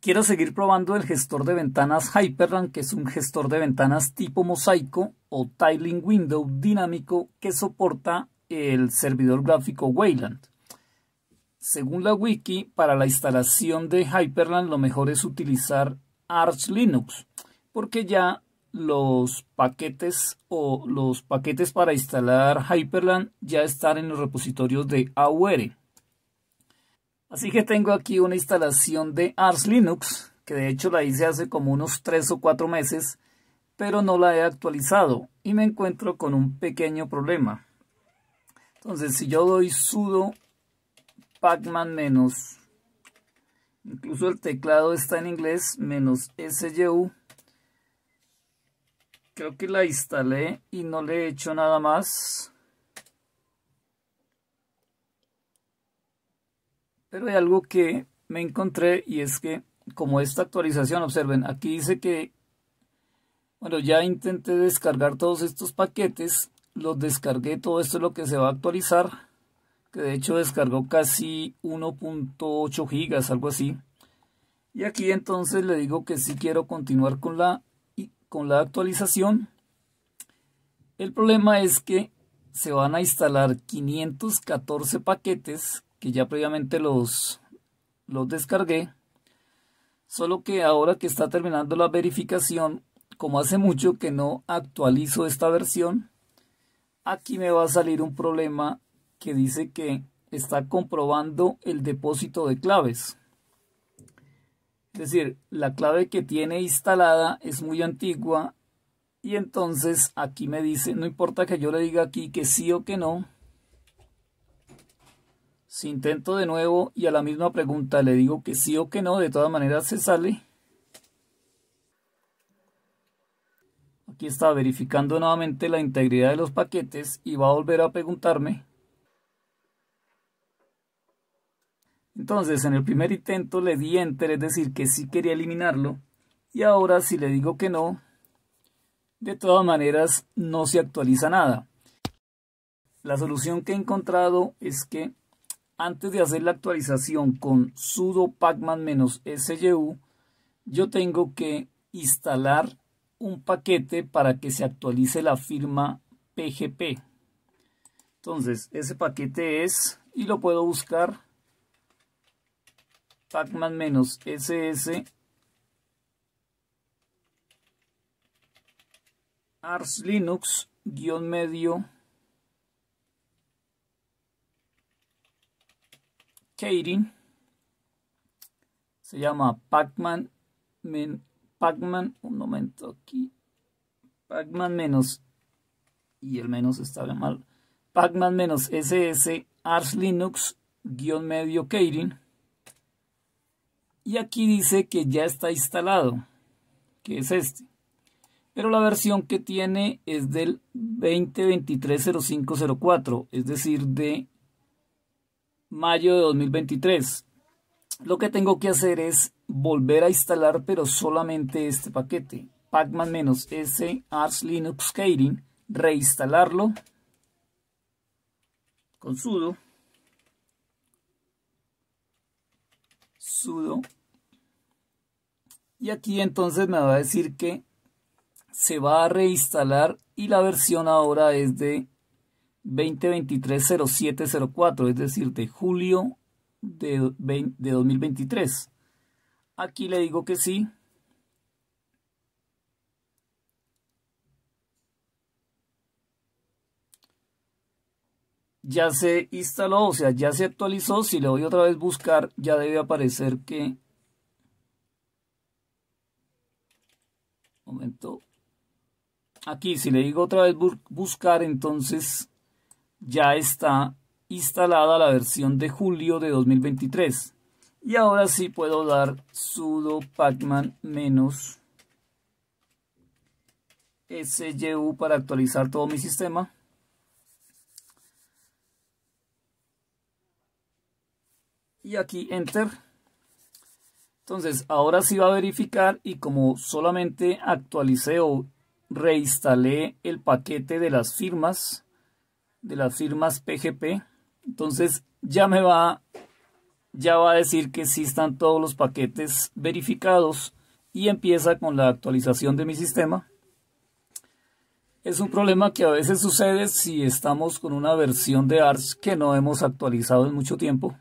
Quiero seguir probando el gestor de ventanas Hyperland, que es un gestor de ventanas tipo mosaico o tiling window dinámico que soporta el servidor gráfico Wayland. Según la wiki, para la instalación de Hyperland lo mejor es utilizar Arch Linux, porque ya los paquetes o los paquetes para instalar Hyperland ya están en los repositorios de AUR. Así que tengo aquí una instalación de Ars Linux, que de hecho la hice hace como unos 3 o 4 meses, pero no la he actualizado y me encuentro con un pequeño problema. Entonces, si yo doy sudo pacman menos, incluso el teclado está en inglés, menos SU, creo que la instalé y no le he hecho nada más. Pero hay algo que me encontré y es que como esta actualización, observen, aquí dice que, bueno, ya intenté descargar todos estos paquetes, los descargué, todo esto es lo que se va a actualizar, que de hecho descargó casi 1.8 gigas, algo así. Y aquí entonces le digo que si sí quiero continuar con la, con la actualización. El problema es que se van a instalar 514 paquetes que ya previamente los, los descargué. Solo que ahora que está terminando la verificación, como hace mucho que no actualizo esta versión, aquí me va a salir un problema que dice que está comprobando el depósito de claves. Es decir, la clave que tiene instalada es muy antigua y entonces aquí me dice, no importa que yo le diga aquí que sí o que no, si intento de nuevo y a la misma pregunta le digo que sí o que no, de todas maneras se sale. Aquí está verificando nuevamente la integridad de los paquetes y va a volver a preguntarme. Entonces en el primer intento le di enter, es decir que sí quería eliminarlo. Y ahora si le digo que no, de todas maneras no se actualiza nada. La solución que he encontrado es que antes de hacer la actualización con sudo pacman syu yo tengo que instalar un paquete para que se actualice la firma PGP. Entonces, ese paquete es, y lo puedo buscar, pacman-ss ars linux-medio Se llama pacman man Un momento aquí. pacman menos. Y el menos está mal. pacman menos SS. Ars Linux. Guión medio Kading. Y aquí dice que ya está instalado. Que es este. Pero la versión que tiene es del 20.23.0.5.0.4 Es decir, de mayo de 2023. Lo que tengo que hacer es volver a instalar, pero solamente este paquete. Pacman-S Arch Linux Skating, reinstalarlo con sudo sudo y aquí entonces me va a decir que se va a reinstalar y la versión ahora es de 2023-0704, es decir, de julio de, 2023. Aquí le digo que sí. Ya se instaló, o sea, ya se actualizó. Si le doy otra vez buscar, ya debe aparecer que... Momento. Aquí, si le digo otra vez buscar, entonces ya está instalada la versión de julio de 2023. Y ahora sí puedo dar sudo pacman menos para actualizar todo mi sistema. Y aquí enter. Entonces ahora sí va a verificar y como solamente actualicé o reinstalé el paquete de las firmas de las firmas PGP. Entonces ya me va, ya va a decir que sí están todos los paquetes verificados y empieza con la actualización de mi sistema. Es un problema que a veces sucede si estamos con una versión de ARS que no hemos actualizado en mucho tiempo.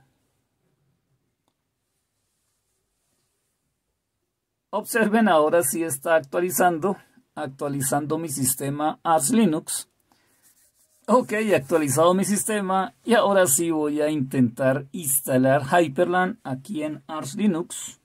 Observen ahora si está actualizando, actualizando mi sistema ARS Linux. Ok, he actualizado mi sistema y ahora sí voy a intentar instalar Hyperland aquí en Arch Linux.